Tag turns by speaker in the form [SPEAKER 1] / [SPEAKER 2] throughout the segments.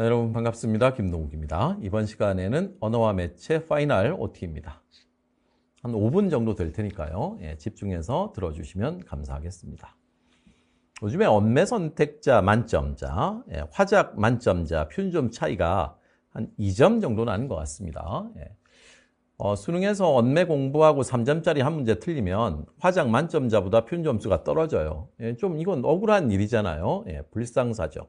[SPEAKER 1] 네, 여러분 반갑습니다. 김동욱입니다. 이번 시간에는 언어와 매체 파이널 OT입니다. 한 5분 정도 될 테니까요. 예, 집중해서 들어주시면 감사하겠습니다. 요즘에 언매 선택자 만점자, 예, 화작 만점자, 퓨점 차이가 한 2점 정도 나는 것 같습니다. 예. 어, 수능에서 언매 공부하고 3점짜리 한 문제 틀리면 화작 만점자보다 퓨 점수가 떨어져요. 예, 좀 이건 억울한 일이잖아요. 예, 불상사죠.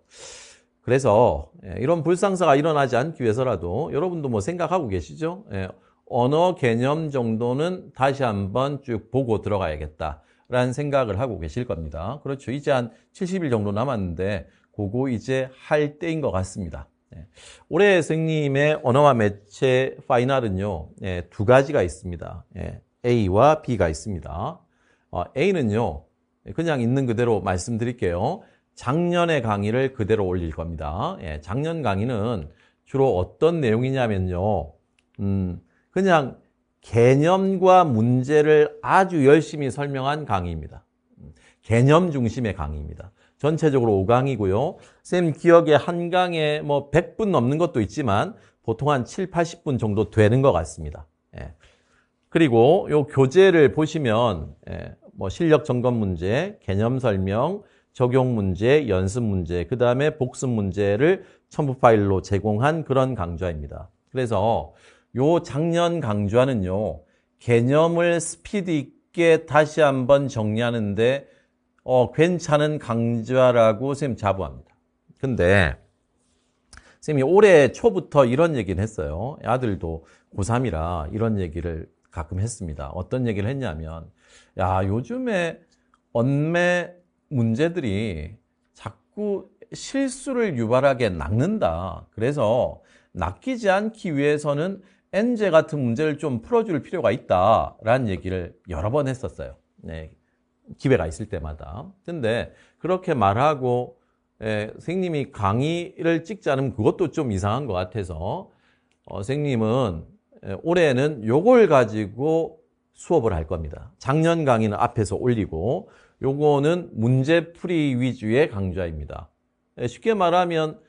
[SPEAKER 1] 그래서 예, 이런 불상사가 일어나지 않기 위해서라도 여러분도 뭐 생각하고 계시죠? 예, 언어 개념 정도는 다시 한번 쭉 보고 들어가야겠다 라는 생각을 하고 계실 겁니다. 그렇죠. 이제 한 70일 정도 남았는데 그거 이제 할 때인 것 같습니다. 예. 올해 선생님의 언어와 매체 파이널은요. 두 가지가 있습니다. A와 B가 있습니다. 어, A는요. 그냥 있는 그대로 말씀드릴게요. 작년의 강의를 그대로 올릴 겁니다. 예, 작년 강의는 주로 어떤 내용이냐면요. 음, 그냥 개념과 문제를 아주 열심히 설명한 강의입니다. 개념 중심의 강의입니다. 전체적으로 5강이고요. 쌤 기억에 한 강에 뭐 100분 넘는 것도 있지만 보통 한 7, 80분 정도 되는 것 같습니다. 예. 그리고 요 교재를 보시면 예, 뭐 실력 점검 문제, 개념 설명, 적용 문제, 연습 문제, 그 다음에 복습 문제를 첨부 파일로 제공한 그런 강좌입니다. 그래서 요 작년 강좌는요, 개념을 스피드 있게 다시 한번 정리하는데 어, 괜찮은 강좌라고 선생님 자부합니다. 근데 선생님이 올해 초부터 이런 얘기를 했어요. 아들도 고3이라 이런 얘기를 가끔 했습니다. 어떤 얘기를 했냐면 야 요즘에 언매 문제들이 자꾸 실수를 유발하게 낚는다. 그래서 낚이지 않기 위해서는 엔제 같은 문제를 좀 풀어줄 필요가 있다라는 얘기를 여러 번 했었어요. 네, 기회가 있을 때마다. 근데 그렇게 말하고 예, 선생님이 강의를 찍지 않으면 그것도 좀 이상한 것 같아서 어, 선생님은 예, 올해는 요걸 가지고 수업을 할 겁니다. 작년 강의는 앞에서 올리고 요거는 문제풀이 위주의 강좌입니다. 예, 쉽게 말하면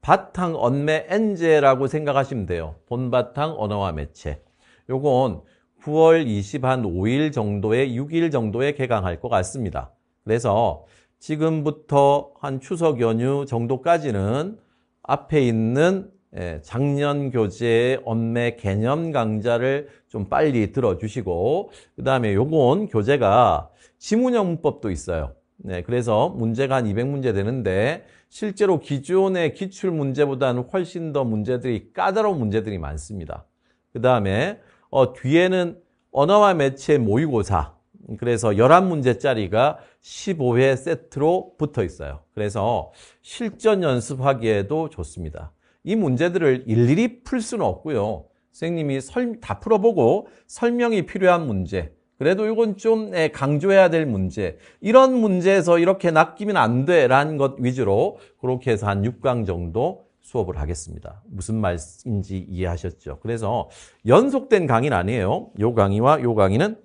[SPEAKER 1] 바탕 언매 엔제라고 생각하시면 돼요. 본바탕 언어와 매체. 요건 9월 25일 정도에 6일 정도에 개강할 것 같습니다. 그래서 지금부터 한 추석 연휴 정도까지는 앞에 있는 예, 작년 교재의 언매 개념 강좌를 좀 빨리 들어주시고 그 다음에 요건 교재가 지문형 문법도 있어요. 네, 그래서 문제가 한 200문제 되는데 실제로 기존의 기출 문제보다는 훨씬 더 문제들이 까다로운 문제들이 많습니다. 그 다음에 어, 뒤에는 언어와 매체 모의고사 그래서 11문제짜리가 15회 세트로 붙어 있어요. 그래서 실전 연습하기에도 좋습니다. 이 문제들을 일일이 풀 수는 없고요. 선생님이 설, 다 풀어보고 설명이 필요한 문제, 그래도 이건 좀 예, 강조해야 될 문제, 이런 문제에서 이렇게 낚이면 안 돼라는 것 위주로 그렇게 해서 한 6강 정도 수업을 하겠습니다. 무슨 말인지 이해하셨죠? 그래서 연속된 강의는 아니에요. 요 강의와 요 강의는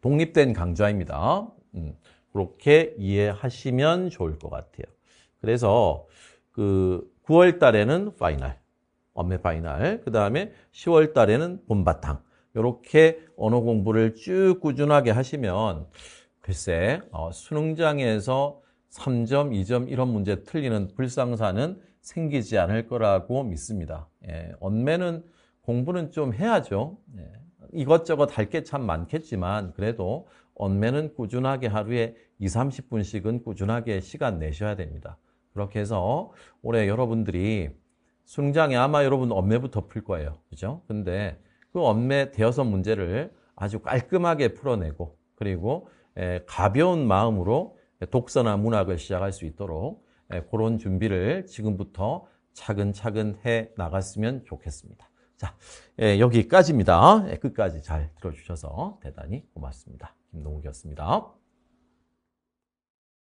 [SPEAKER 1] 독립된 강좌입니다. 음, 그렇게 이해하시면 좋을 것 같아요. 그래서 그 9월 달에는 파이널, 엄매 파이널, 그 다음에 10월 달에는 본바탕 이렇게 언어 공부를 쭉 꾸준하게 하시면 글쎄 어, 수능장에서 3점, 2점 이런 문제 틀리는 불상사는 생기지 않을 거라고 믿습니다. 예, 언매는 공부는 좀 해야죠. 예, 이것저것 할 게 참 많겠지만 그래도 언매는 꾸준하게 하루에 2, 0 30분씩은 꾸준하게 시간 내셔야 됩니다. 그렇게 해서 올해 여러분들이 수능장에 아마 여러분 엄매부터 풀 거예요. 그죠? 근데 그 엄매 대여섯 문제를 아주 깔끔하게 풀어내고 그리고 가벼운 마음으로 독서나 문학을 시작할 수 있도록 그런 준비를 지금부터 차근차근 해 나갔으면 좋겠습니다. 자, 여기까지입니다. 끝까지 잘 들어주셔서 대단히 고맙습니다. 김동욱이었습니다.